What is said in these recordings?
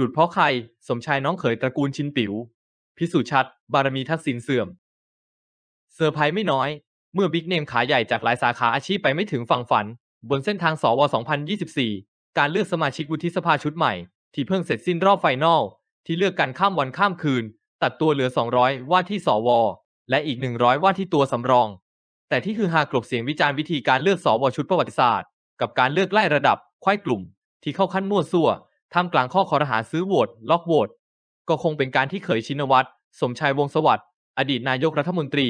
หลุดเพราะใครสมชายน้องเขยตระกูลชินปิว๋วพิสูจน์ชัดบารมีทักษิณเสื่อม เซอร์ไพรส์ไม่น้อย เมื่อบิ๊กเนมขาใหญ่จากหลายสาขาอาชีพไปไม่ถึงฝั่งฝัน บนเส้นทางสว2024 การเลือกสมาชิกวุฒิสภาชุดใหม่ที่เพิ่งเสร็จสิ้นรอบไฟนอล ที่เลือกกันข้ามวันข้ามคืน ตัดตัวเหลือ 200ว่าที่สวและอีก 100ว่าที่ตัวสำรอง แต่ที่คือหากลบเสียงวิจารณ์วิธีการเลือกสวชุดประวัติศาสตร์ กับการเลือกไล่ระดับควายกลุ่มที่เข้าขั้นมั่วซั่วท่ามกลางข้อคอรหาซื้อโหวตล็อกโหวตก็คงเป็นการที่เขยชินวัตร สมชายวงสวัสดิ์อดีตนายกรัฐมนตรี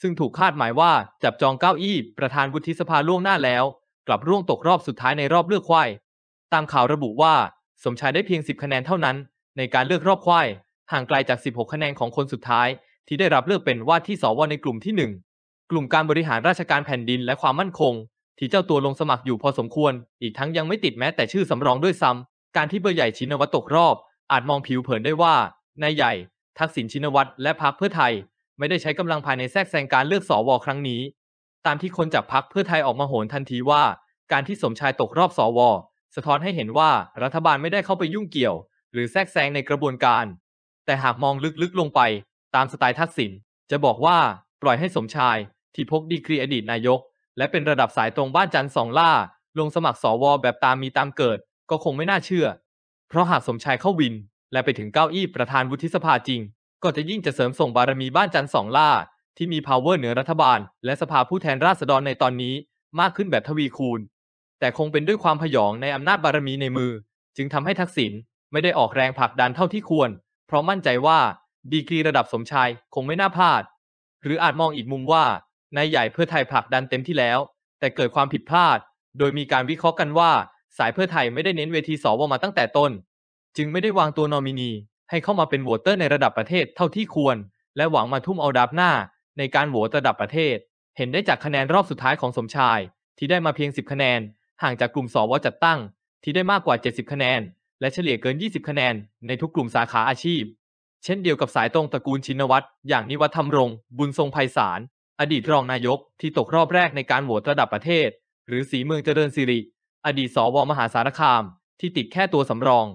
ซึ่งถูกคาดหมายว่า จับจองเก้าอี้ประธานวุฒิสภาล่วงหน้าแล้ว กลับร่วงตกรอบสุดท้ายในรอบเลือกควาย ตามข่าวระบุว่าสมชายได้เพียง 10 คะแนนเท่านั้น ในการเลือกรอบควาย ห่างไกลจาก16คะแนนของคนสุดท้าย ที่ได้รับเลือกเป็นว่าที่สวในกลุ่มที่1กลุ่มการบริหารราชการแผ่นดินและความมั่นคง ที่เจ้าตัวลงสมัครอยู่พอสมควร อีกทั้งยังไม่ติดแม้แต่ชื่อสำรองด้วยซ้ำการที่เบอร์ใหญ่ชินวัตรตกรอบ อาจมองผิวเผินได้ว่านายใหญ่ ทักษิณชินวัตรและพรรคเพื่อไทย ไม่ได้ใช้กำลังภายในแทรกแซงการเลือกสวครั้งนี้ ตามที่คนจากพรรคเพื่อไทยออกมาโหนทันทีว่าการที่สมชายตกรอบสวสะท้อนให้เห็นว่ารัฐบาลไม่ได้เข้าไปยุ่งเกี่ยว หรือแทรกแซงในกระบวนการ แต่หากมองลึกๆลงไปตามสไตล์ทักษิณจะบอกว่าปล่อยให้สมชายที่พกดีกรีอดีตนายก และเป็นระดับสายตรงบ้านจันทร์สองล่า ลงสมัครสวแบบตามมีตามเกิดก็คงไม่น่าเชื่อ เพราะหากสมชายเข้าวิน และไปถึงเก้าอี้ประธานวุฒิสภาจริง ก็จะยิ่งจะเสริมส่งบารมีบ้านจันสองล่า ที่มี power เหนือรัฐบาล และสภาผู้แทนราษฎรในตอนนี้มากขึ้นแบบทวีคูณ แต่คงเป็นด้วยความพยองในอำนาจบารมีในมือ จึงทำให้ทักษิณไม่ได้ออกแรงผลักดันเท่าที่ควร เพราะมั่นใจว่าดีกรีระดับสมชายคงไม่น่าพลาด หรืออาจมองอีกมุมว่า นายใหญ่เพื่อไทยผลักดันเต็มที่แล้ว แต่เกิดความผิดพลาด โดยมีการวิเคราะห์กันว่าสายเพื่อไทย ไม่ได้เน้นเวที สว มาตั้งแต่ต้น จึงไม่ได้วางตัวนอมินี ให้เข้ามาเป็นโหวตเตอร์ในระดับประเทศเท่าที่ควร และหวังมาทุ่มเอาดับหน้าในการโหวตระดับประเทศ เห็นได้จากคะแนนรอบสุดท้ายของสมชาย ที่ได้มาเพียง 10 คะแนน ห่างจากกลุ่มสวจัดตั้ง ที่ได้มากกว่า70 คะแนน และเฉลี่ยเกิน 20 คะแนนในทุกกลุ่มสาขาอาชีพ เช่นเดียวกับสายตรงตระกูลชินวัตรอย่างนิวัฒธรรมรง บุญทรงไพศาลอดีตรองนายกที่ตกรอบแรกในการโหวตระดับประเทศ หรือสีเมืองเจริญสิริอดีตสวมหาสารคาม ที่ติดแค่ตัวสำรอง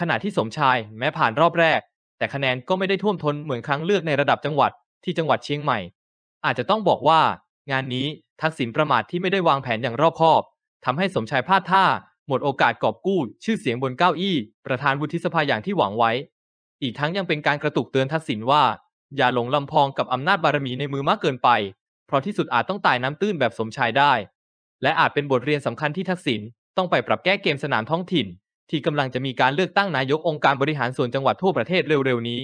ขณะที่สมชายแม้ผ่านรอบแรก แต่คะแนนก็ไม่ ได้ ท่วมท้นเหมือนครั้งเลือกในระดับจังหวัดที่จังหวัดเชียงใหม่ อาจจะต้องบอกว่า งานนี้ทักษิณประมาทที่ไม่ได้วางแผนอย่างรอบคอบ ทำให้สมชายพลาดท่าหมดโอกาสกอบกู้ ชื่อเสียงบนเก้าอี้ประธานวุฒิสภาอย่างที่หวังไว้ อีกทั้งยังเป็นการกระตุกเตือนทักษิณว่า อย่าหลงลำพองกับอำนาจบารมีในมือมากเกินไป เพราะที่สุดอาจต้องตายน้ำตื้นแบบสมชายได้และอาจเป็นบทเรียนสำคัญที่ทักษิณต้องไปปรับแก้เกมสนามท้องถิ่น ที่กำลังจะมีการเลือกตั้งนายกองค์การบริหารส่วนจังหวัดทั่วประเทศเร็วๆนี้